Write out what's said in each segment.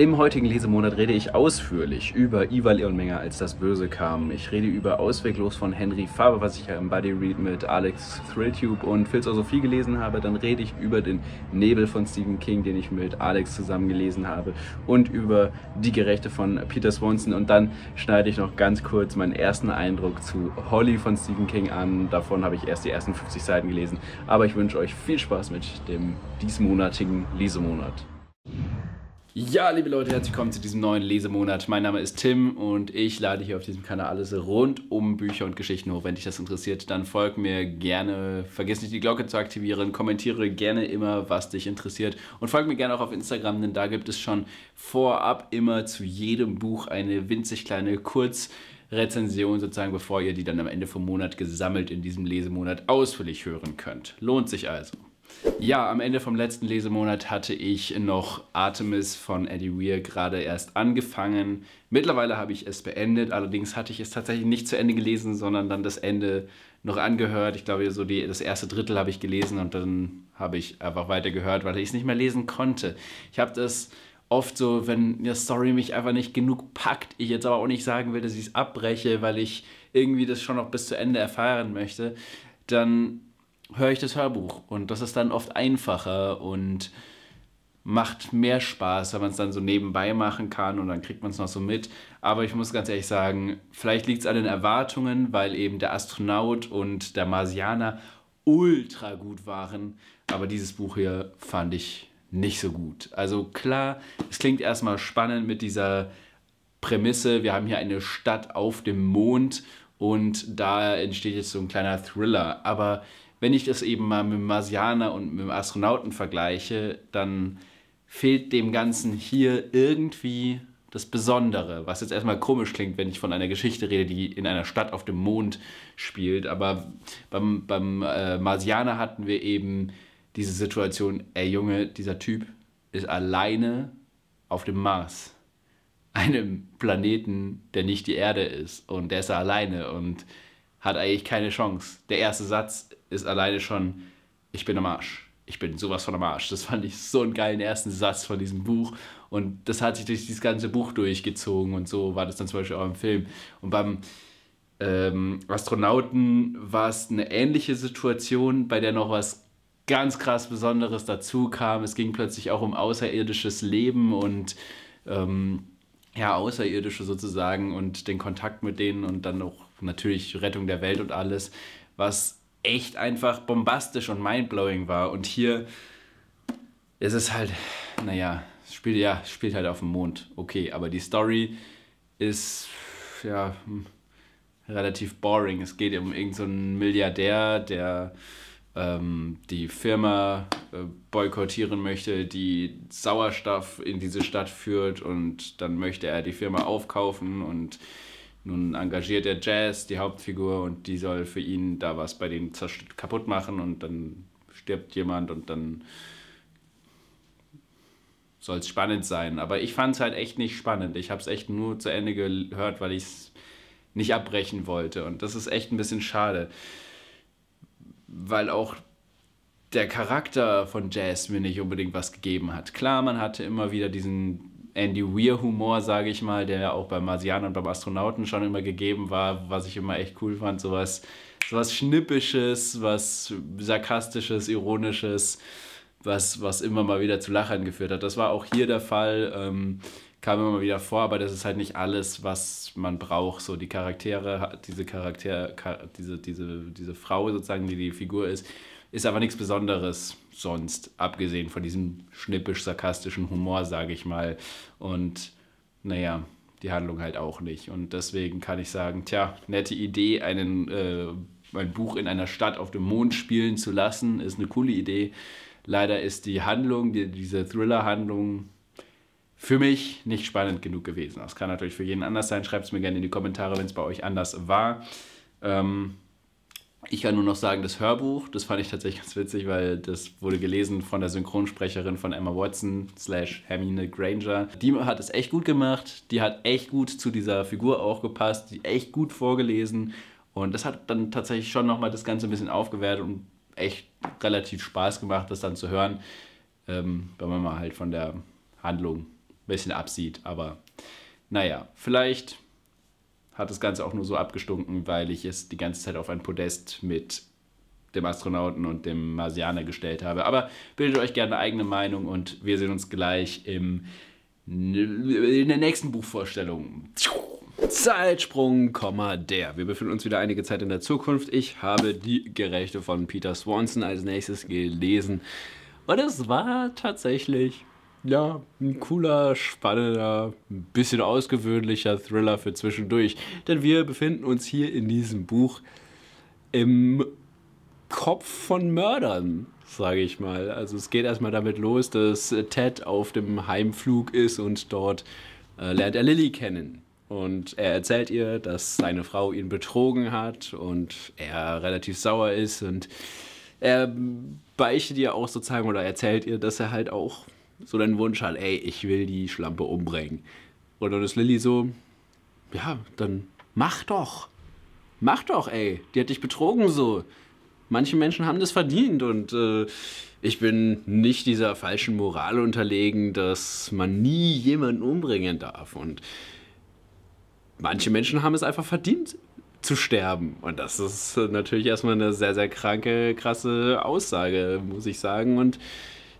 Im heutigen Lesemonat rede ich ausführlich über Iva Leon Menger, als das Böse kam. Ich rede über Ausweglos von Henry Faber, was ich ja im Buddy Read mit Alex Thrilltube und Phil Sophie gelesen habe. Dann rede ich über den Nebel von Stephen King, den ich mit Alex zusammen gelesen habe. Und über Die Gerechte von Peter Swanson. Und dann schneide ich noch ganz kurz meinen ersten Eindruck zu Holly von Stephen King an. Davon habe ich erst die ersten 50 Seiten gelesen. Aber ich wünsche euch viel Spaß mit dem diesmonatigen Lesemonat. Ja, liebe Leute, herzlich willkommen zu diesem neuen Lesemonat. Mein Name ist Tim und ich lade hier auf diesem Kanal alles rund um Bücher und Geschichten hoch. Wenn dich das interessiert, dann folg mir gerne. Vergiss nicht, die Glocke zu aktivieren. Kommentiere gerne immer, was dich interessiert. Und folg mir gerne auch auf Instagram, denn da gibt es schon vorab immer zu jedem Buch eine winzig kleine Kurzrezension, sozusagen, bevor ihr die dann am Ende vom Monat gesammelt in diesem Lesemonat ausführlich hören könnt. Lohnt sich also. Ja, am Ende vom letzten Lesemonat hatte ich noch Artemis von Eddie Weir gerade erst angefangen. Mittlerweile habe ich es beendet, allerdings hatte ich es tatsächlich nicht zu Ende gelesen, sondern dann das Ende noch angehört. Ich glaube, so die, das erste Drittel habe ich gelesen und dann habe ich einfach weitergehört, weil ich es nicht mehr lesen konnte. Ich habe das oft so, wenn eine Story mich einfach nicht genug packt, ich jetzt aber auch nicht sagen will, dass ich es abbreche, weil ich irgendwie das schon noch bis zu Ende erfahren möchte, dann höre ich das Hörbuch. Und das ist dann oft einfacher und macht mehr Spaß, wenn man es dann so nebenbei machen kann und dann kriegt man es noch so mit. Aber ich muss ganz ehrlich sagen, vielleicht liegt es an den Erwartungen, weil eben der Astronaut und der Marsianer ultra gut waren. Aber dieses Buch hier fand ich nicht so gut. Also klar, es klingt erstmal spannend mit dieser Prämisse, wir haben hier eine Stadt auf dem Mond und da entsteht jetzt so ein kleiner Thriller. Aber wenn ich das eben mal mit dem Marsianer und mit dem Astronauten vergleiche, dann fehlt dem Ganzen hier irgendwie das Besondere, was jetzt erstmal komisch klingt, wenn ich von einer Geschichte rede, die in einer Stadt auf dem Mond spielt. Aber beim, beim äh, Marsianer hatten wir eben diese Situation, ey Junge, dieser Typ ist alleine auf dem Mars, einem Planeten, der nicht die Erde ist. Und der ist alleine und hat eigentlich keine Chance. Der erste Satz ist alleine schon, ich bin am Arsch. Ich bin sowas von am Arsch. Das fand ich so einen geilen ersten Satz von diesem Buch. Und das hat sich durch dieses ganze Buch durchgezogen. Und so war das dann zum Beispiel auch im Film. Und beim ähm, Astronauten war es eine ähnliche Situation, bei der noch was ganz krass Besonderes dazu kam. Es ging plötzlich auch um außerirdisches Leben und ähm, ja, Außerirdische sozusagen und den Kontakt mit denen und dann auch natürlich Rettung der Welt und alles, was echt einfach bombastisch und mindblowing war. Und hier ist es halt, naja, spielt, ja, spielt halt auf dem Mond. Okay, aber die Story ist ja hm, relativ boring. Es geht um irgendeinen so Milliardär, der ähm, die Firma äh, boykottieren möchte, die Sauerstoff in diese Stadt führt und dann möchte er die Firma aufkaufen und nun engagiert er Jazz, die Hauptfigur, und die soll für ihn da was bei denen kaputt machen und dann stirbt jemand und dann soll es spannend sein. Aber ich fand es halt echt nicht spannend. Ich habe es echt nur zu Ende gehört, weil ich es nicht abbrechen wollte. Und das ist echt ein bisschen schade. Weil auch der Charakter von Jazz mir nicht unbedingt was gegeben hat. Klar, man hatte immer wieder diesen Andy Weir-Humor, sage ich mal, der ja auch beim Marsianer und beim Astronauten schon immer gegeben war, was ich immer echt cool fand, sowas, sowas Schnippisches, was Sarkastisches, Ironisches, was, was immer mal wieder zu Lachen geführt hat. Das war auch hier der Fall, ähm, kam immer mal wieder vor, aber das ist halt nicht alles, was man braucht. So die Charaktere, diese Charakter, diese, diese, diese Frau sozusagen, die die Figur ist, ist aber nichts Besonderes sonst, abgesehen von diesem schnippisch-sarkastischen Humor, sage ich mal. Und naja, die Handlung halt auch nicht. Und deswegen kann ich sagen, tja, nette Idee, einen, äh, ein Buch in einer Stadt auf dem Mond spielen zu lassen, ist eine coole Idee. Leider ist die Handlung, die, diese Thriller-Handlung für mich nicht spannend genug gewesen. Das kann natürlich für jeden anders sein. Schreibt es mir gerne in die Kommentare, wenn es bei euch anders war. Ähm, ich kann nur noch sagen, das Hörbuch, das fand ich tatsächlich ganz witzig, weil das wurde gelesen von der Synchronsprecherin von Emma Watson slash Hermine Granger. Die hat es echt gut gemacht, die hat echt gut zu dieser Figur auch gepasst, die echt gut vorgelesen und das hat dann tatsächlich schon nochmal das Ganze ein bisschen aufgewertet und echt relativ Spaß gemacht, das dann zu hören, ähm, wenn man mal halt von der Handlung ein bisschen absieht, aber naja, vielleicht hat das Ganze auch nur so abgestunken, weil ich es die ganze Zeit auf ein Podest mit dem Astronauten und dem Marsianer gestellt habe. Aber bildet euch gerne eine eigene Meinung und wir sehen uns gleich im, in der nächsten Buchvorstellung. Zeitsprung, der. Wir befinden uns wieder einige Zeit in der Zukunft. Ich habe die Gerechte von Peter Swanson als nächstes gelesen. Und es war tatsächlich ja, ein cooler, spannender, ein bisschen ausgewöhnlicher Thriller für zwischendurch. Denn wir befinden uns hier in diesem Buch im Kopf von Mördern, sage ich mal. Also es geht erstmal damit los, dass Ted auf dem Heimflug ist und dort äh, lernt er Lilly kennen. Und er erzählt ihr, dass seine Frau ihn betrogen hat und er relativ sauer ist und er beichtet ihr auch sozusagen oder erzählt ihr, dass er halt auch so deinen Wunsch halt, ey, ich will die Schlampe umbringen. Und dann ist Lilly so, ja, dann mach doch. Mach doch, ey. Die hat dich betrogen so. Manche Menschen haben das verdient und äh, ich bin nicht dieser falschen Moral unterlegen, dass man nie jemanden umbringen darf. Und manche Menschen haben es einfach verdient zu sterben. Und das ist natürlich erstmal eine sehr, sehr kranke, krasse Aussage, muss ich sagen. Und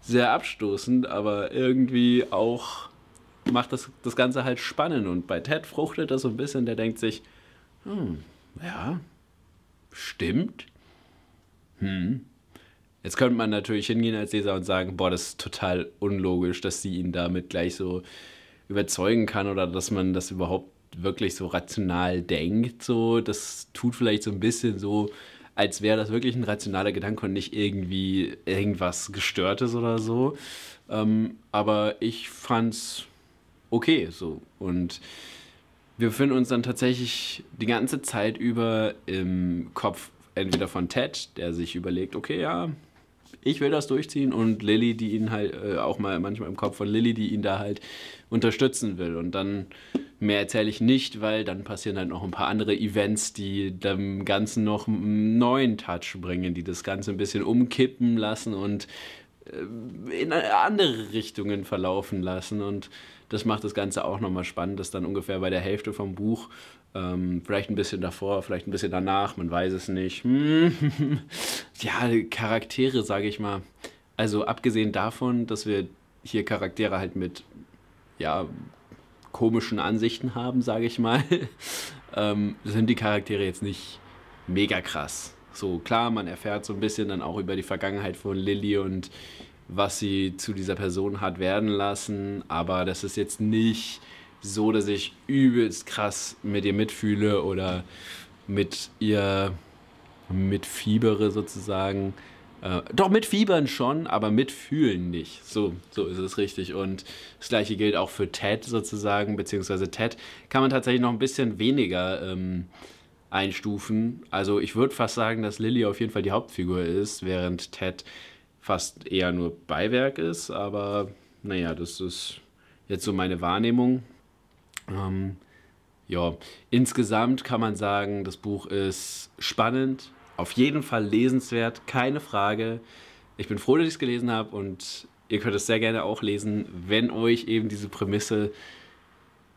sehr abstoßend, aber irgendwie auch macht das, das Ganze halt spannend. Und bei Ted fruchtet das so ein bisschen, der denkt sich, hm, ja, stimmt. Hm. Jetzt könnte man natürlich hingehen als Leser und sagen, boah, das ist total unlogisch, dass sie ihn damit gleich so überzeugen kann oder dass man das überhaupt wirklich so rational denkt. So, das tut vielleicht so ein bisschen so als wäre das wirklich ein rationaler Gedanke und nicht irgendwie irgendwas Gestörtes oder so. Ähm, aber ich fand's okay so. Und wir befinden uns dann tatsächlich die ganze Zeit über im Kopf entweder von Ted, der sich überlegt, okay, ja, ich will das durchziehen und Lilly, die ihn halt äh, auch mal manchmal im Kopf von Lilly, die ihn da halt unterstützen will. Und dann mehr erzähle ich nicht, weil dann passieren halt noch ein paar andere Events, die dem Ganzen noch einen neuen Touch bringen, die das Ganze ein bisschen umkippen lassen und äh, in andere Richtungen verlaufen lassen. Und das macht das Ganze auch nochmal spannend, dass dann ungefähr bei der Hälfte vom Buch, ähm, vielleicht ein bisschen davor, vielleicht ein bisschen danach, man weiß es nicht. Hm. ja, Charaktere, sage ich mal. Also abgesehen davon, dass wir hier Charaktere halt mit, ja, komischen Ansichten haben, sage ich mal, ähm, sind die Charaktere jetzt nicht mega krass. So klar, man erfährt so ein bisschen dann auch über die Vergangenheit von Lilly und was sie zu dieser Person hat werden lassen, aber das ist jetzt nicht so, dass ich übelst krass mit ihr mitfühle oder mit ihr mitfiebere sozusagen. Äh, doch mitfiebern schon, aber mitfühlen nicht. So, so ist es richtig. Und das gleiche gilt auch für Ted sozusagen, beziehungsweise Ted kann man tatsächlich noch ein bisschen weniger ähm, einstufen. Also ich würde fast sagen, dass Lilly auf jeden Fall die Hauptfigur ist, während Ted fast eher nur Beiwerk ist. Aber naja, das ist jetzt so meine Wahrnehmung. Ähm, ja, insgesamt kann man sagen, das Buch ist spannend, auf jeden Fall lesenswert, keine Frage. Ich bin froh, dass ich es gelesen habe und ihr könnt es sehr gerne auch lesen, wenn euch eben diese Prämisse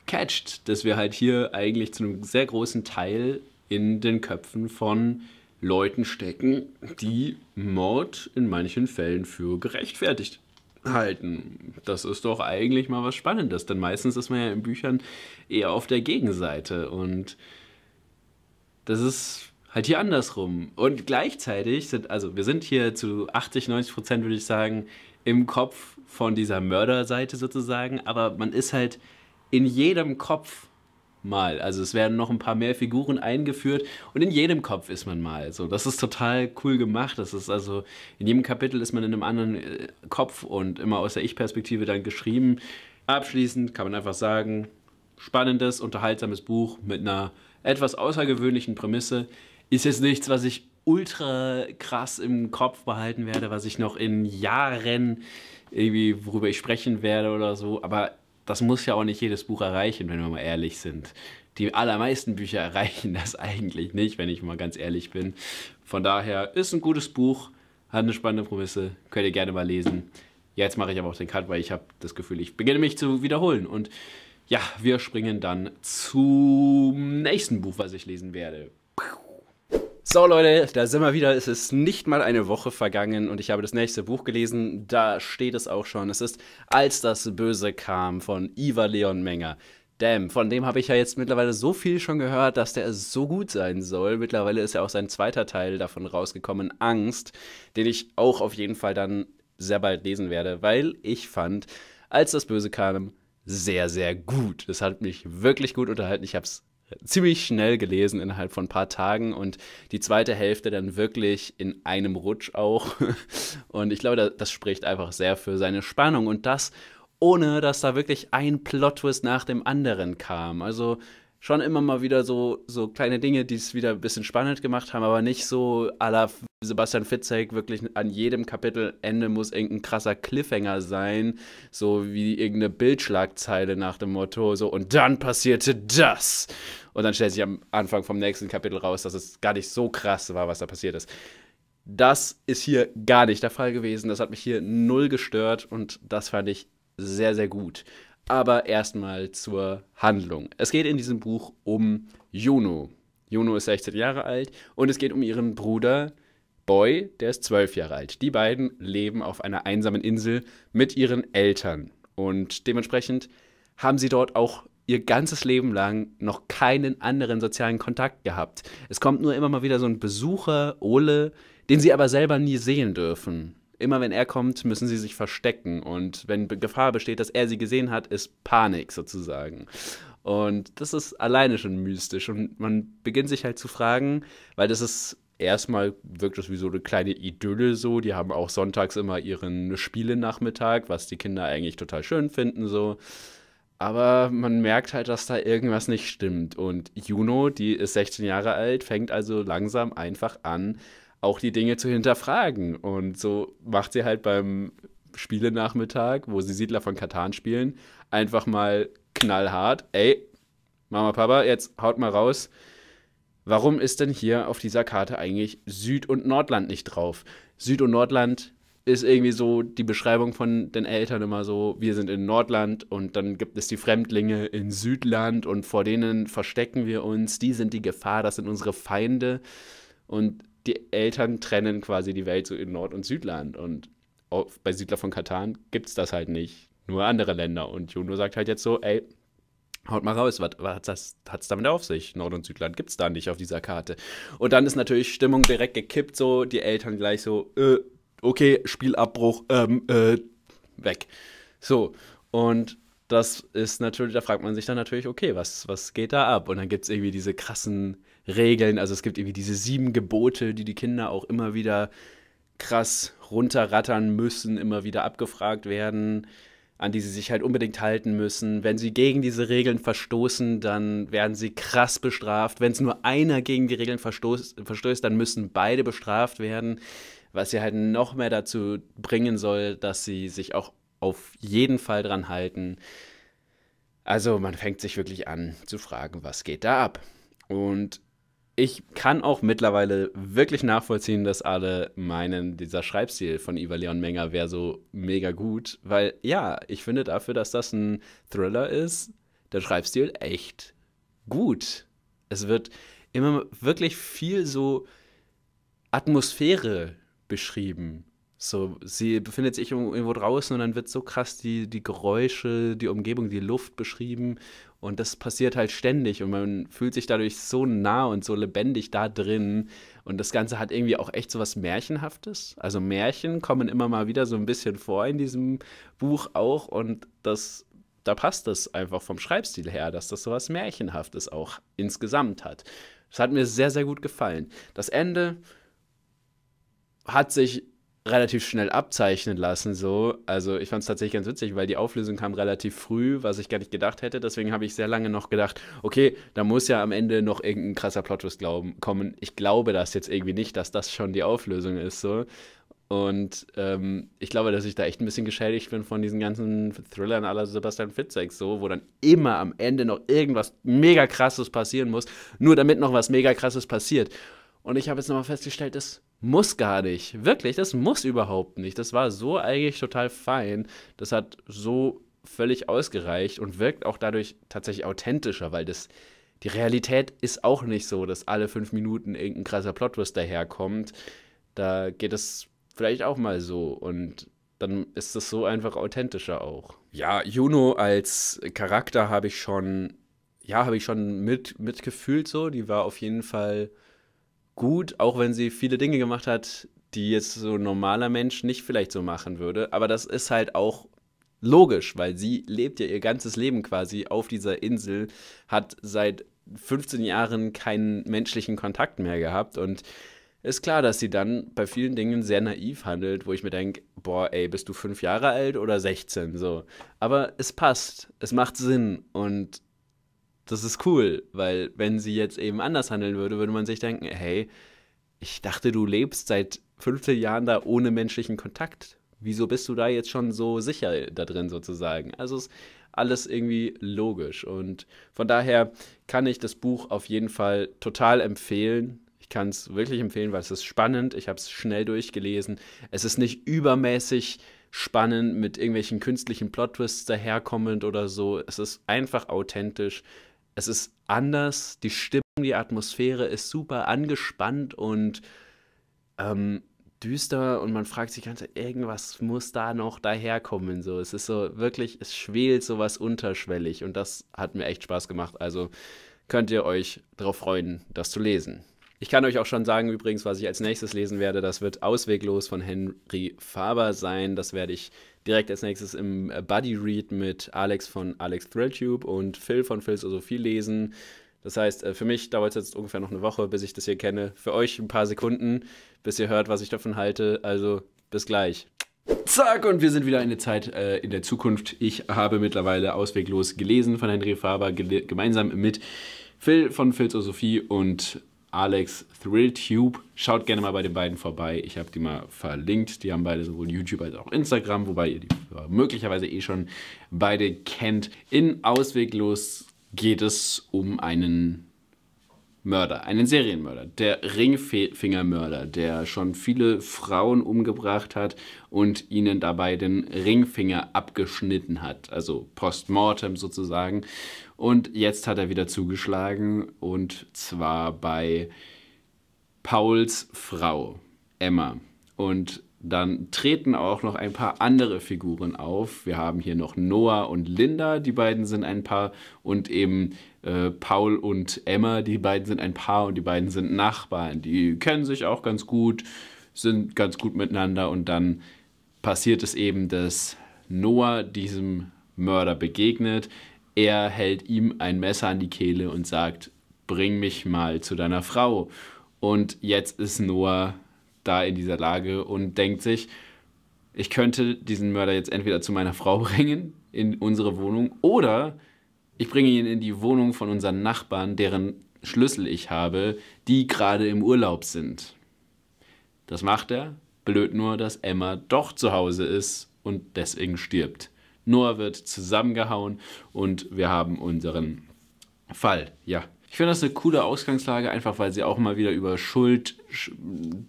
catcht, dass wir halt hier eigentlich zu einem sehr großen Teil in den Köpfen von Leuten stecken, die Mord in manchen Fällen für gerechtfertigt halten. Das ist doch eigentlich mal was Spannendes, denn meistens ist man ja in Büchern eher auf der Gegenseite und das ist halt hier andersrum. Und gleichzeitig sind, also wir sind hier zu 80, 90 Prozent, würde ich sagen, im Kopf von dieser Mörderseite sozusagen, aber man ist halt in jedem Kopf mal. Also es werden noch ein paar mehr Figuren eingeführt und in jedem Kopf ist man mal. So, das ist total cool gemacht. Das ist also in jedem Kapitel ist man in einem anderen äh, Kopf und immer aus der Ich-Perspektive dann geschrieben. Abschließend kann man einfach sagen, spannendes, unterhaltsames Buch mit einer etwas außergewöhnlichen Prämisse. Ist jetzt nichts, was ich ultra krass im Kopf behalten werde, was ich noch in Jahren irgendwie, worüber ich sprechen werde oder so. Aber das muss ja auch nicht jedes Buch erreichen, wenn wir mal ehrlich sind. Die allermeisten Bücher erreichen das eigentlich nicht, wenn ich mal ganz ehrlich bin. Von daher ist ein gutes Buch, hat eine spannende Prämisse, könnt ihr gerne mal lesen. Jetzt mache ich aber auch den Cut, weil ich habe das Gefühl, ich beginne mich zu wiederholen. Und ja, wir springen dann zum nächsten Buch, was ich lesen werde. So Leute, da sind wir wieder. Es ist nicht mal eine Woche vergangen und ich habe das nächste Buch gelesen. Da steht es auch schon. Es ist Als das Böse kam von Iva Leon Menger. Damn, von dem habe ich ja jetzt mittlerweile so viel schon gehört, dass der so gut sein soll. Mittlerweile ist ja auch sein zweiter Teil davon rausgekommen, Angst, den ich auch auf jeden Fall dann sehr bald lesen werde, weil ich fand, als das Böse kam, sehr, sehr gut. Es hat mich wirklich gut unterhalten. Ich habe es ziemlich schnell gelesen innerhalb von ein paar Tagen und die zweite Hälfte dann wirklich in einem Rutsch auch. Und ich glaube, das, spricht einfach sehr für seine Spannung und das, ohne dass da wirklich ein Plot-Twist nach dem anderen kam. Also schon immer mal wieder so, so kleine Dinge, die es wieder ein bisschen spannend gemacht haben, aber nicht so à la Sebastian Fitzek wirklich an jedem Kapitelende muss irgendein krasser Cliffhanger sein, so wie irgendeine Bildschlagzeile nach dem Motto, so und dann passierte das. Und dann stellt sich am Anfang vom nächsten Kapitel raus, dass es gar nicht so krass war, was da passiert ist. Das ist hier gar nicht der Fall gewesen. Das hat mich hier null gestört und das fand ich sehr, sehr gut. Aber erstmal zur Handlung. Es geht in diesem Buch um Juno. Juno ist 16 Jahre alt und es geht um ihren Bruder Boy, der ist 12 Jahre alt. Die beiden leben auf einer einsamen Insel mit ihren Eltern und dementsprechend haben sie dort auch ihr ganzes Leben lang noch keinen anderen sozialen Kontakt gehabt. Es kommt nur immer mal wieder so ein Besucher, Ole, den sie aber selber nie sehen dürfen. Immer wenn er kommt, müssen sie sich verstecken. Und wenn Gefahr besteht, dass er sie gesehen hat, ist Panik sozusagen. Und das ist alleine schon mystisch. Und man beginnt sich halt zu fragen, weil das ist erstmal wirkt es wie so eine kleine Idylle so. Die haben auch sonntags immer ihren Spielenachmittag, was die Kinder eigentlich total schön finden so. Aber man merkt halt, dass da irgendwas nicht stimmt. Und Juno, die ist 16 Jahre alt, fängt also langsam einfach an, auch die Dinge zu hinterfragen. Und so macht sie halt beim Spielenachmittag, wo sie Siedler von Katan spielen, einfach mal knallhart, ey, Mama, Papa, jetzt haut mal raus. Warum ist denn hier auf dieser Karte eigentlich Süd- und Nordland nicht drauf? Süd- und Nordland ist irgendwie so die Beschreibung von den Eltern immer so, wir sind in Nordland und dann gibt es die Fremdlinge in Südland und vor denen verstecken wir uns, die sind die Gefahr, das sind unsere Feinde. Und die Eltern trennen quasi die Welt so in Nord- und Südland. Und bei Siedler von Katan gibt es das halt nicht. Nur andere Länder. Und Juno sagt halt jetzt so, ey, haut mal raus, was, hat es damit auf sich? Nord- und Südland gibt es da nicht auf dieser Karte. Und dann ist natürlich Stimmung direkt gekippt, so, die Eltern gleich so, äh, okay, Spielabbruch, ähm, äh, weg. So, und das ist natürlich, da fragt man sich dann natürlich, okay, was, was geht da ab? Und dann gibt es irgendwie diese krassen Regeln. Also es gibt irgendwie diese sieben Gebote, die die Kinder auch immer wieder krass runterrattern müssen, immer wieder abgefragt werden, an die sie sich halt unbedingt halten müssen. Wenn sie gegen diese Regeln verstoßen, dann werden sie krass bestraft. Wenn es nur einer gegen die Regeln verstoß, verstößt, dann müssen beide bestraft werden, was sie halt noch mehr dazu bringen soll, dass sie sich auch auf jeden Fall dran halten. Also man fängt sich wirklich an zu fragen, was geht da ab? Und ich kann auch mittlerweile wirklich nachvollziehen, dass alle meinen, dieser Schreibstil von Iva Leon Menger wäre so mega gut, weil ja, ich finde dafür, dass das ein Thriller ist, der Schreibstil echt gut. Es wird immer wirklich viel so Atmosphäre beschrieben. So, sie befindet sich irgendwo draußen und dann wird so krass die, die Geräusche, die Umgebung, die Luft beschrieben. Und das passiert halt ständig und man fühlt sich dadurch so nah und so lebendig da drin. Und das Ganze hat irgendwie auch echt so was Märchenhaftes. Also Märchen kommen immer mal wieder so ein bisschen vor in diesem Buch auch. Und das, da passt das einfach vom Schreibstil her, dass das so was Märchenhaftes auch insgesamt hat. Das hat mir sehr, sehr gut gefallen. Das Ende hat sich relativ schnell abzeichnen lassen. So. Also ich fand es tatsächlich ganz witzig, weil die Auflösung kam relativ früh, was ich gar nicht gedacht hätte. Deswegen habe ich sehr lange noch gedacht, okay, da muss ja am Ende noch irgendein krasser Plotwist glauben, kommen. Ich glaube das jetzt irgendwie nicht, dass das schon die Auflösung ist. So. Und ähm, ich glaube, dass ich da echt ein bisschen geschädigt bin von diesen ganzen Thrillern aller Sebastian Fitzek, so, wo dann immer am Ende noch irgendwas mega krasses passieren muss, nur damit noch was mega krasses passiert. Und ich habe jetzt nochmal festgestellt, dass muss gar nicht. Wirklich, das muss überhaupt nicht. Das war so eigentlich total fein. Das hat so völlig ausgereicht und wirkt auch dadurch tatsächlich authentischer, weil das die Realität ist auch nicht so, dass alle fünf Minuten irgendein krasser plot daherkommt. Da geht es vielleicht auch mal so und dann ist das so einfach authentischer auch. Ja, Juno als Charakter habe ich schon, ja, habe ich schon mit, mitgefühlt so. Die war auf jeden Fall gut, auch wenn sie viele Dinge gemacht hat, die jetzt so ein normaler Mensch nicht vielleicht so machen würde. Aber das ist halt auch logisch, weil sie lebt ja ihr ganzes Leben quasi auf dieser Insel, hat seit 15 Jahren keinen menschlichen Kontakt mehr gehabt und ist klar, dass sie dann bei vielen Dingen sehr naiv handelt, wo ich mir denke, boah, ey, bist du fünf Jahre alt oder 16? So. Aber es passt, es macht Sinn und das ist cool, weil wenn sie jetzt eben anders handeln würde, würde man sich denken, hey, ich dachte, du lebst seit 15 Jahren da ohne menschlichen Kontakt. Wieso bist du da jetzt schon so sicher da drin sozusagen? Also ist alles irgendwie logisch und von daher kann ich das Buch auf jeden Fall total empfehlen. Ich kann es wirklich empfehlen, weil es ist spannend. Ich habe es schnell durchgelesen. Es ist nicht übermäßig spannend mit irgendwelchen künstlichen Plot-Twists daherkommend oder so. Es ist einfach authentisch es ist anders, die Stimmung, die Atmosphäre ist super angespannt und ähm, düster und man fragt sich ganz, irgendwas muss da noch daherkommen. So, es ist so wirklich, es schwelt sowas unterschwellig und das hat mir echt Spaß gemacht. Also könnt ihr euch darauf freuen, das zu lesen. Ich kann euch auch schon sagen, übrigens, was ich als nächstes lesen werde, das wird Ausweglos von Henry Faber sein. Das werde ich direkt als nächstes im äh, Buddy Read mit Alex von Alex Thrilltube und Phil von Phil Sophie lesen. Das heißt, äh, für mich dauert es jetzt ungefähr noch eine Woche, bis ich das hier kenne. Für euch ein paar Sekunden, bis ihr hört, was ich davon halte. Also bis gleich. Zack, und wir sind wieder in der Zeit äh, in der Zukunft. Ich habe mittlerweile Ausweglos gelesen von Henry Faber, gemeinsam mit Phil von Phil Sophie und Alex Thrilltube. Schaut gerne mal bei den beiden vorbei. Ich habe die mal verlinkt. Die haben beide sowohl YouTube als auch Instagram, wobei ihr die möglicherweise eh schon beide kennt. In Ausweglos geht es um einen Mörder, einen Serienmörder, der Ringfingermörder, der schon viele Frauen umgebracht hat und ihnen dabei den Ringfinger abgeschnitten hat, also postmortem sozusagen. Und jetzt hat er wieder zugeschlagen und zwar bei Pauls Frau, Emma. Und dann treten auch noch ein paar andere Figuren auf. Wir haben hier noch Noah und Linda, die beiden sind ein Paar. Und eben äh, Paul und Emma, die beiden sind ein Paar und die beiden sind Nachbarn. Die kennen sich auch ganz gut, sind ganz gut miteinander. Und dann passiert es eben, dass Noah diesem Mörder begegnet. Er hält ihm ein Messer an die Kehle und sagt, bring mich mal zu deiner Frau. Und jetzt ist Noah da in dieser Lage und denkt sich, ich könnte diesen Mörder jetzt entweder zu meiner Frau bringen, in unsere Wohnung, oder ich bringe ihn in die Wohnung von unseren Nachbarn, deren Schlüssel ich habe, die gerade im Urlaub sind. Das macht er, blöd nur, dass Emma doch zu Hause ist und deswegen stirbt. Noah wird zusammengehauen und wir haben unseren Fall. Ja, ich finde das eine coole Ausgangslage, einfach weil sie auch mal wieder über Schuld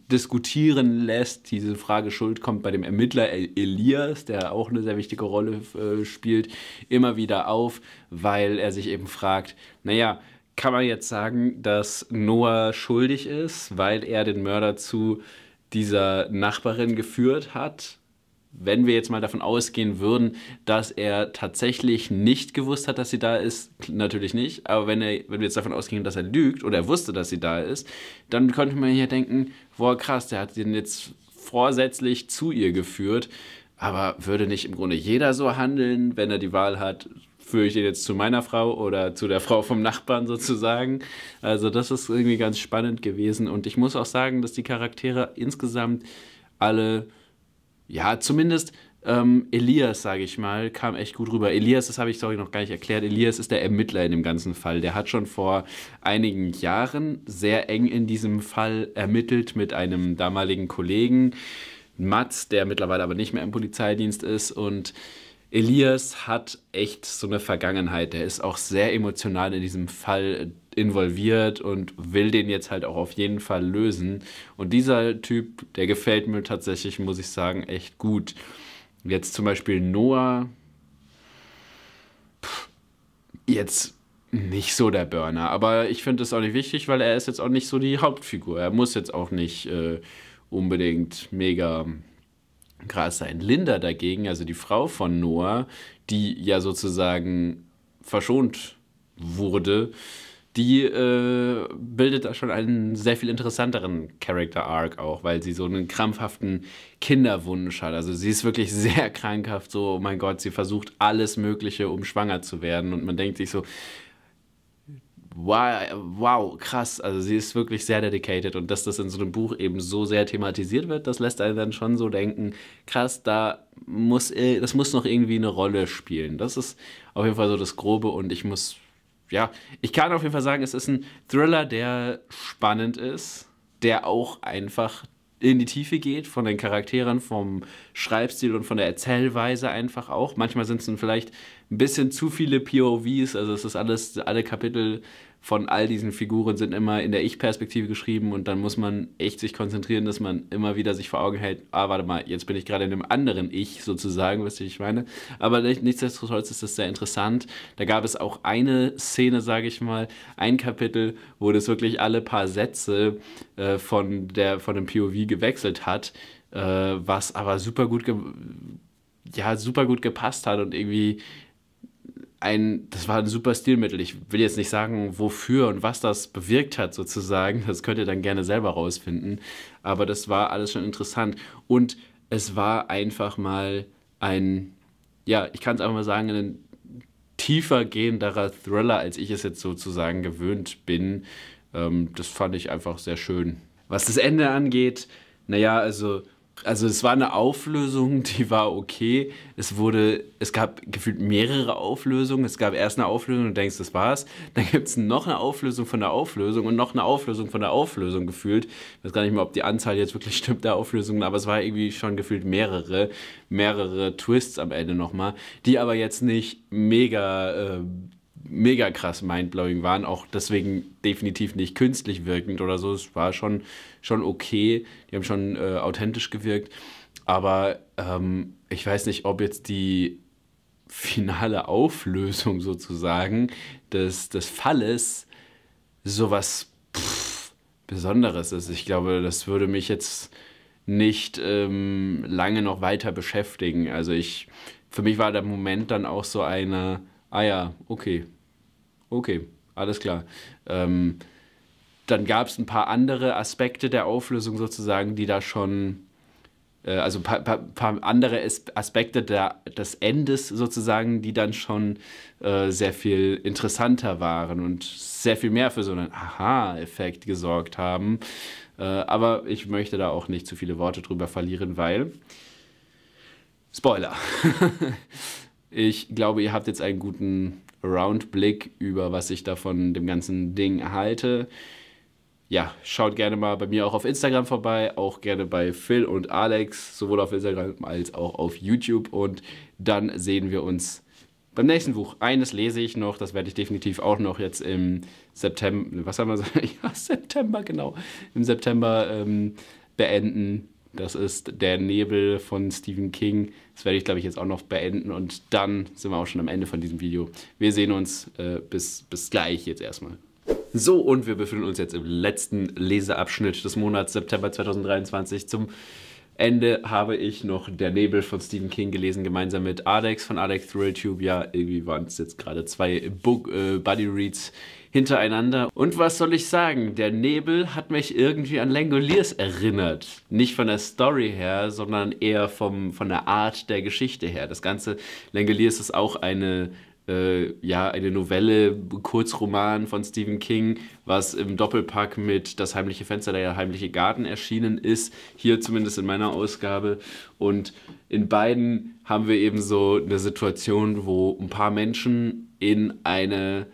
diskutieren lässt. Diese Frage Schuld kommt bei dem Ermittler Elias, der auch eine sehr wichtige Rolle äh, spielt, immer wieder auf, weil er sich eben fragt, naja, kann man jetzt sagen, dass Noah schuldig ist, weil er den Mörder zu dieser Nachbarin geführt hat? wenn wir jetzt mal davon ausgehen würden, dass er tatsächlich nicht gewusst hat, dass sie da ist, natürlich nicht, aber wenn, er, wenn wir jetzt davon ausgehen, dass er lügt oder er wusste, dass sie da ist, dann könnte man hier denken, boah krass, der hat den jetzt vorsätzlich zu ihr geführt, aber würde nicht im Grunde jeder so handeln, wenn er die Wahl hat, führe ich den jetzt zu meiner Frau oder zu der Frau vom Nachbarn sozusagen. Also das ist irgendwie ganz spannend gewesen und ich muss auch sagen, dass die Charaktere insgesamt alle ja, zumindest ähm, Elias, sage ich mal, kam echt gut rüber. Elias, das habe ich, sorry, noch gar nicht erklärt. Elias ist der Ermittler in dem ganzen Fall. Der hat schon vor einigen Jahren sehr eng in diesem Fall ermittelt mit einem damaligen Kollegen, Mats, der mittlerweile aber nicht mehr im Polizeidienst ist. Und Elias hat echt so eine Vergangenheit. Der ist auch sehr emotional in diesem Fall involviert und will den jetzt halt auch auf jeden Fall lösen. Und dieser Typ, der gefällt mir tatsächlich, muss ich sagen, echt gut. Jetzt zum Beispiel Noah. jetzt nicht so der Burner, aber ich finde das auch nicht wichtig, weil er ist jetzt auch nicht so die Hauptfigur. Er muss jetzt auch nicht äh, unbedingt mega krass sein. Linda dagegen, also die Frau von Noah, die ja sozusagen verschont wurde, die äh, bildet da schon einen sehr viel interessanteren Character Arc auch, weil sie so einen krampfhaften Kinderwunsch hat. Also sie ist wirklich sehr krankhaft, so, oh mein Gott, sie versucht alles Mögliche, um schwanger zu werden. Und man denkt sich so, wow, wow krass. Also sie ist wirklich sehr dedicated. Und dass das in so einem Buch eben so sehr thematisiert wird, das lässt einen dann schon so denken, krass, da muss, das muss noch irgendwie eine Rolle spielen. Das ist auf jeden Fall so das Grobe und ich muss ja, ich kann auf jeden Fall sagen, es ist ein Thriller, der spannend ist, der auch einfach in die Tiefe geht, von den Charakteren, vom Schreibstil und von der Erzählweise einfach auch. Manchmal sind es dann vielleicht ein bisschen zu viele POVs, also es ist alles, alle Kapitel von all diesen Figuren sind immer in der Ich-Perspektive geschrieben und dann muss man echt sich konzentrieren, dass man immer wieder sich vor Augen hält, ah, warte mal, jetzt bin ich gerade in einem anderen Ich sozusagen, wisst ihr, ich meine. Aber nichtsdestotrotz ist das sehr interessant. Da gab es auch eine Szene, sage ich mal, ein Kapitel, wo das wirklich alle paar Sätze äh, von, der, von dem POV gewechselt hat, äh, was aber super gut, ja, super gut gepasst hat und irgendwie ein, das war ein super Stilmittel. Ich will jetzt nicht sagen, wofür und was das bewirkt hat, sozusagen. Das könnt ihr dann gerne selber rausfinden. Aber das war alles schon interessant. Und es war einfach mal ein, ja, ich kann es einfach mal sagen, ein tiefer gehenderer Thriller, als ich es jetzt sozusagen gewöhnt bin. Ähm, das fand ich einfach sehr schön. Was das Ende angeht, naja, also also es war eine Auflösung, die war okay. Es wurde, es gab gefühlt mehrere Auflösungen. Es gab erst eine Auflösung und denkst, das war's. Dann gibt es noch eine Auflösung von der Auflösung und noch eine Auflösung von der Auflösung gefühlt. Ich weiß gar nicht mehr, ob die Anzahl jetzt wirklich stimmt der Auflösungen, aber es war irgendwie schon gefühlt mehrere, mehrere Twists am Ende nochmal, die aber jetzt nicht mega äh, mega krass mindblowing waren. Auch deswegen definitiv nicht künstlich wirkend oder so. Es war schon, schon okay. Die haben schon äh, authentisch gewirkt. Aber ähm, ich weiß nicht, ob jetzt die finale Auflösung sozusagen des, des Falles sowas pff, Besonderes ist. Ich glaube, das würde mich jetzt nicht ähm, lange noch weiter beschäftigen. Also ich, für mich war der Moment dann auch so eine, Ah ja, okay. Okay, alles klar. Ähm, dann gab es ein paar andere Aspekte der Auflösung sozusagen, die da schon, äh, also ein paar, paar, paar, andere Aspekte der, des Endes sozusagen, die dann schon äh, sehr viel interessanter waren und sehr viel mehr für so einen Aha-Effekt gesorgt haben. Äh, aber ich möchte da auch nicht zu viele Worte drüber verlieren, weil... Spoiler. Ich glaube, ihr habt jetzt einen guten Roundblick über, was ich da von dem ganzen Ding halte. Ja, schaut gerne mal bei mir auch auf Instagram vorbei, auch gerne bei Phil und Alex, sowohl auf Instagram als auch auf YouTube. Und dann sehen wir uns beim nächsten Buch. Eines lese ich noch, das werde ich definitiv auch noch jetzt im September, was haben wir, ja, September, genau, im September ähm, beenden. Das ist Der Nebel von Stephen King. Das werde ich, glaube ich, jetzt auch noch beenden. Und dann sind wir auch schon am Ende von diesem Video. Wir sehen uns äh, bis, bis gleich jetzt erstmal. So, und wir befinden uns jetzt im letzten Leseabschnitt des Monats September 2023. Zum Ende habe ich noch Der Nebel von Stephen King gelesen, gemeinsam mit Alex von Alex Thrilltube. Ja, irgendwie waren es jetzt gerade zwei Book, äh, Buddy Reads, hintereinander. Und was soll ich sagen? Der Nebel hat mich irgendwie an Langoliers erinnert. Nicht von der Story her, sondern eher vom, von der Art der Geschichte her. Das ganze Langoliers ist auch eine äh, ja, eine Novelle, Kurzroman von Stephen King, was im Doppelpack mit Das heimliche Fenster, der heimliche Garten erschienen ist, hier zumindest in meiner Ausgabe. Und in beiden haben wir eben so eine Situation, wo ein paar Menschen in eine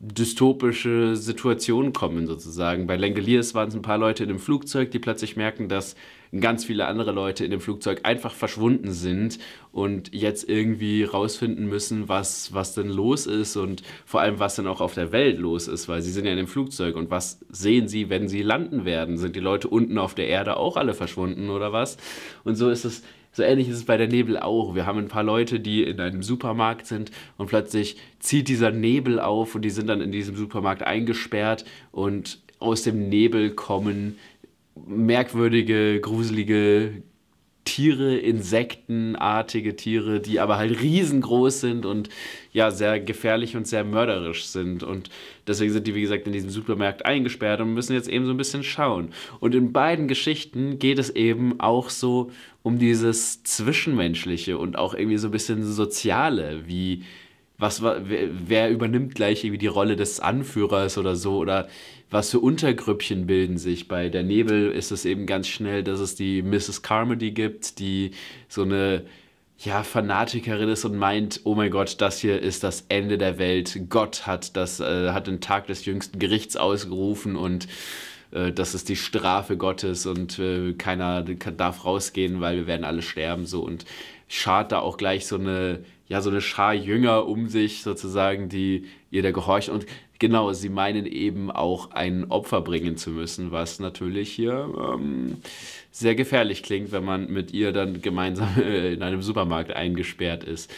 dystopische Situationen kommen, sozusagen. Bei Langoliers waren es ein paar Leute in dem Flugzeug, die plötzlich merken, dass ganz viele andere Leute in dem Flugzeug einfach verschwunden sind und jetzt irgendwie rausfinden müssen, was, was denn los ist und vor allem, was denn auch auf der Welt los ist, weil sie sind ja in dem Flugzeug und was sehen sie, wenn sie landen werden? Sind die Leute unten auf der Erde auch alle verschwunden oder was? Und so ist es so ähnlich ist es bei der Nebel auch. Wir haben ein paar Leute, die in einem Supermarkt sind und plötzlich zieht dieser Nebel auf und die sind dann in diesem Supermarkt eingesperrt und aus dem Nebel kommen merkwürdige, gruselige Tiere, insektenartige Tiere, die aber halt riesengroß sind und ja, sehr gefährlich und sehr mörderisch sind. Und deswegen sind die, wie gesagt, in diesem Supermarkt eingesperrt und müssen jetzt eben so ein bisschen schauen. Und in beiden Geschichten geht es eben auch so um dieses Zwischenmenschliche und auch irgendwie so ein bisschen Soziale, wie was wer, wer übernimmt gleich irgendwie die Rolle des Anführers oder so oder was für Untergrüppchen bilden sich. Bei der Nebel ist es eben ganz schnell, dass es die Mrs. Carmody gibt, die so eine ja, Fanatikerin ist und meint, oh mein Gott, das hier ist das Ende der Welt. Gott hat das, äh, hat den Tag des jüngsten Gerichts ausgerufen und äh, das ist die Strafe Gottes und äh, keiner darf rausgehen, weil wir werden alle sterben so und schart da auch gleich so eine ja so eine Schar Jünger um sich sozusagen, die ihr da gehorcht und genau, sie meinen eben auch ein Opfer bringen zu müssen, was natürlich hier ähm, sehr gefährlich klingt, wenn man mit ihr dann gemeinsam äh, in einem Supermarkt eingesperrt ist.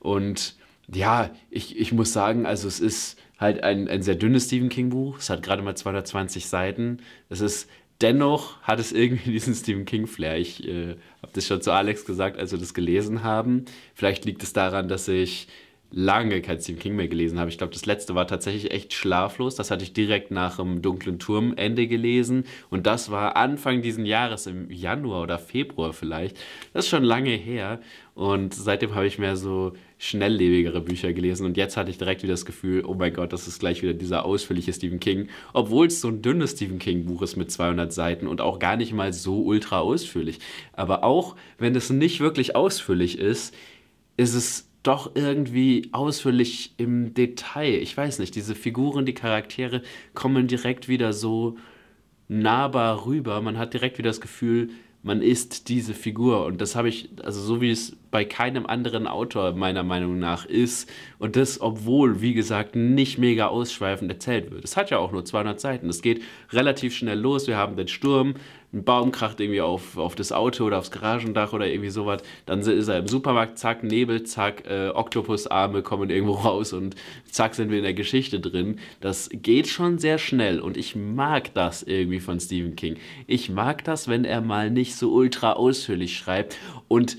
Und ja, ich, ich muss sagen, also es ist halt ein, ein sehr dünnes Stephen King-Buch. Es hat gerade mal 220 Seiten. Es ist dennoch hat es irgendwie diesen Stephen King-Flair. Ich äh, habe das schon zu Alex gesagt, als wir das gelesen haben. Vielleicht liegt es daran, dass ich lange kein Stephen King mehr gelesen habe. Ich glaube, das letzte war tatsächlich echt schlaflos. Das hatte ich direkt nach dem Dunklen Turm Ende gelesen. Und das war Anfang diesen Jahres, im Januar oder Februar vielleicht. Das ist schon lange her. Und seitdem habe ich mehr so schnelllebigere Bücher gelesen. Und jetzt hatte ich direkt wieder das Gefühl, oh mein Gott, das ist gleich wieder dieser ausführliche Stephen King. Obwohl es so ein dünnes Stephen King-Buch ist mit 200 Seiten und auch gar nicht mal so ultra ausführlich. Aber auch wenn es nicht wirklich ausführlich ist, ist es doch irgendwie ausführlich im Detail. Ich weiß nicht, diese Figuren, die Charaktere kommen direkt wieder so nahbar rüber. Man hat direkt wieder das Gefühl, man ist diese Figur. Und das habe ich, also so wie es bei keinem anderen Autor meiner Meinung nach ist. Und das, obwohl, wie gesagt, nicht mega ausschweifend erzählt wird. Es hat ja auch nur 200 Seiten. Es geht relativ schnell los. Wir haben den Sturm, ein Baum kracht irgendwie auf, auf das Auto oder aufs Garagendach oder irgendwie sowas. Dann ist er im Supermarkt, zack, Nebel, zack, äh, Oktopusarme kommen irgendwo raus und zack, sind wir in der Geschichte drin. Das geht schon sehr schnell und ich mag das irgendwie von Stephen King. Ich mag das, wenn er mal nicht so ultra ausführlich schreibt und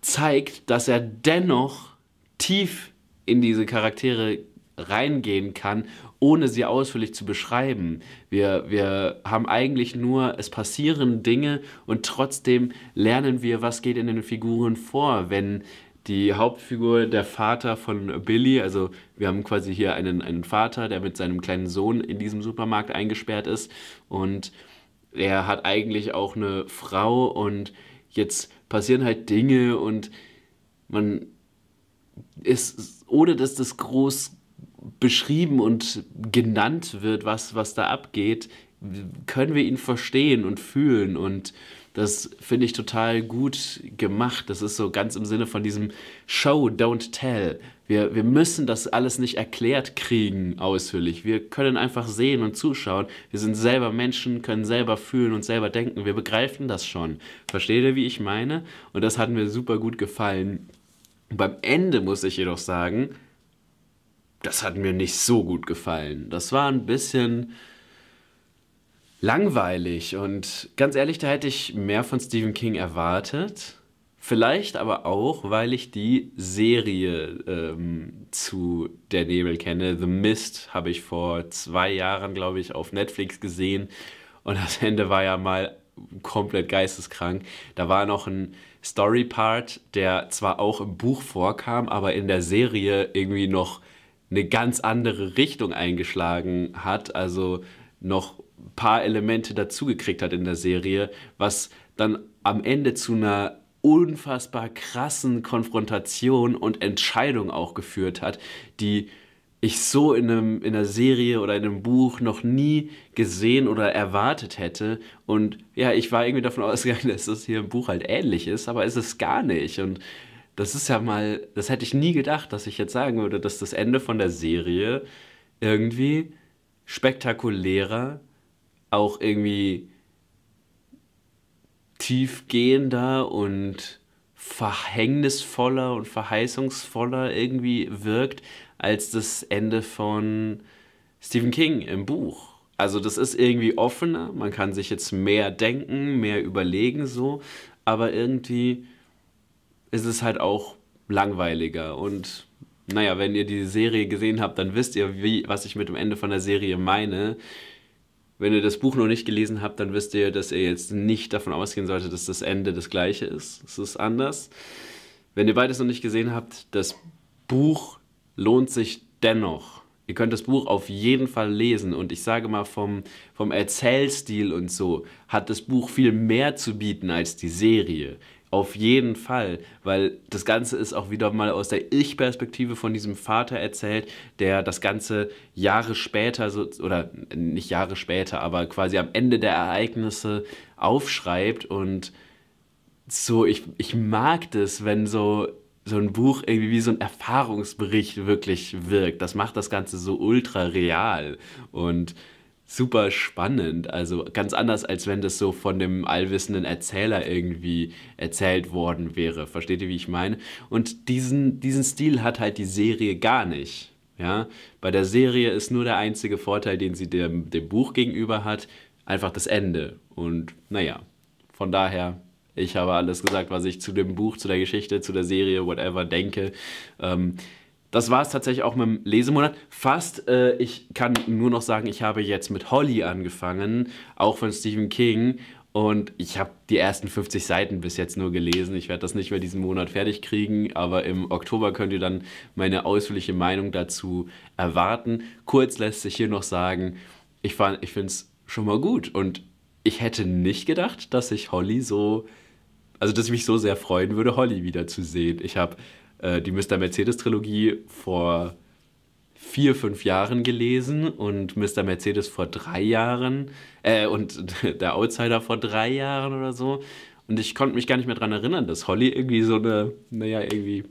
zeigt, dass er dennoch tief in diese Charaktere reingehen kann, ohne sie ausführlich zu beschreiben. Wir, wir haben eigentlich nur, es passieren Dinge und trotzdem lernen wir, was geht in den Figuren vor, wenn die Hauptfigur, der Vater von Billy, also wir haben quasi hier einen, einen Vater, der mit seinem kleinen Sohn in diesem Supermarkt eingesperrt ist und er hat eigentlich auch eine Frau und jetzt passieren halt Dinge und man ist, ohne dass das groß beschrieben und genannt wird, was, was da abgeht, können wir ihn verstehen und fühlen und das finde ich total gut gemacht. Das ist so ganz im Sinne von diesem Show, don't tell. Wir, wir müssen das alles nicht erklärt kriegen ausführlich. Wir können einfach sehen und zuschauen. Wir sind selber Menschen, können selber fühlen und selber denken. Wir begreifen das schon. Versteht ihr, wie ich meine? Und das hat mir super gut gefallen. Beim Ende muss ich jedoch sagen, das hat mir nicht so gut gefallen. Das war ein bisschen langweilig. Und ganz ehrlich, da hätte ich mehr von Stephen King erwartet. Vielleicht aber auch, weil ich die Serie ähm, zu Der Nebel kenne. The Mist habe ich vor zwei Jahren, glaube ich, auf Netflix gesehen. Und das Ende war ja mal komplett geisteskrank. Da war noch ein Story-Part, der zwar auch im Buch vorkam, aber in der Serie irgendwie noch eine ganz andere Richtung eingeschlagen hat. Also noch paar Elemente dazugekriegt hat in der Serie, was dann am Ende zu einer unfassbar krassen Konfrontation und Entscheidung auch geführt hat, die ich so in, einem, in einer Serie oder in einem Buch noch nie gesehen oder erwartet hätte. Und ja, ich war irgendwie davon ausgegangen, dass das hier im Buch halt ähnlich ist, aber ist es gar nicht. Und das ist ja mal, das hätte ich nie gedacht, dass ich jetzt sagen würde, dass das Ende von der Serie irgendwie spektakulärer auch irgendwie tiefgehender und verhängnisvoller und verheißungsvoller irgendwie wirkt als das Ende von Stephen King im Buch. Also das ist irgendwie offener, man kann sich jetzt mehr denken, mehr überlegen so, aber irgendwie ist es halt auch langweiliger und naja, wenn ihr die Serie gesehen habt, dann wisst ihr, wie, was ich mit dem Ende von der Serie meine. Wenn ihr das Buch noch nicht gelesen habt, dann wisst ihr, dass ihr jetzt nicht davon ausgehen solltet, dass das Ende das gleiche ist. Es ist anders. Wenn ihr beides noch nicht gesehen habt, das Buch lohnt sich dennoch. Ihr könnt das Buch auf jeden Fall lesen und ich sage mal, vom, vom Erzählstil und so hat das Buch viel mehr zu bieten als die Serie. Auf jeden Fall, weil das Ganze ist auch wieder mal aus der Ich-Perspektive von diesem Vater erzählt, der das Ganze Jahre später, so, oder nicht Jahre später, aber quasi am Ende der Ereignisse aufschreibt und so, ich, ich mag das, wenn so, so ein Buch irgendwie wie so ein Erfahrungsbericht wirklich wirkt. Das macht das Ganze so ultra real und super spannend. Also ganz anders, als wenn das so von dem allwissenden Erzähler irgendwie erzählt worden wäre. Versteht ihr, wie ich meine? Und diesen, diesen Stil hat halt die Serie gar nicht. Ja? Bei der Serie ist nur der einzige Vorteil, den sie dem, dem Buch gegenüber hat, einfach das Ende. Und naja, von daher ich habe alles gesagt, was ich zu dem Buch, zu der Geschichte, zu der Serie, whatever denke. Ähm, das war es tatsächlich auch mit dem Lesemonat. Fast, äh, ich kann nur noch sagen, ich habe jetzt mit Holly angefangen, auch von Stephen King. Und ich habe die ersten 50 Seiten bis jetzt nur gelesen. Ich werde das nicht mehr diesen Monat fertig kriegen, aber im Oktober könnt ihr dann meine ausführliche Meinung dazu erwarten. Kurz lässt sich hier noch sagen, ich, ich finde es schon mal gut. Und ich hätte nicht gedacht, dass ich Holly so, also dass ich mich so sehr freuen würde, Holly wiederzusehen. Ich habe äh, die Mr. Mercedes-Trilogie vor vier, fünf Jahren gelesen und Mr. Mercedes vor drei Jahren äh, und der Outsider vor drei Jahren oder so. Und ich konnte mich gar nicht mehr daran erinnern, dass Holly irgendwie so eine, naja, irgendwie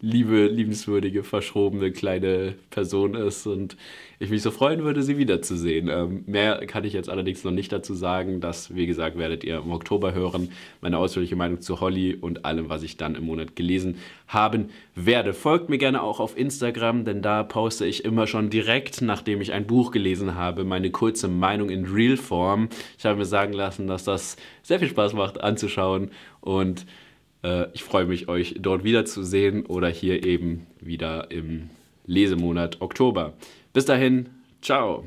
liebe, liebenswürdige, verschrobene kleine Person ist und ich mich so freuen würde, sie wiederzusehen. Ähm, mehr kann ich jetzt allerdings noch nicht dazu sagen. Das, wie gesagt, werdet ihr im Oktober hören. Meine ausführliche Meinung zu Holly und allem, was ich dann im Monat gelesen haben werde. Folgt mir gerne auch auf Instagram, denn da poste ich immer schon direkt, nachdem ich ein Buch gelesen habe, meine kurze Meinung in Real-Form. Ich habe mir sagen lassen, dass das sehr viel Spaß macht anzuschauen und äh, ich freue mich, euch dort wiederzusehen oder hier eben wieder im Lesemonat Oktober. Bis dahin, ciao.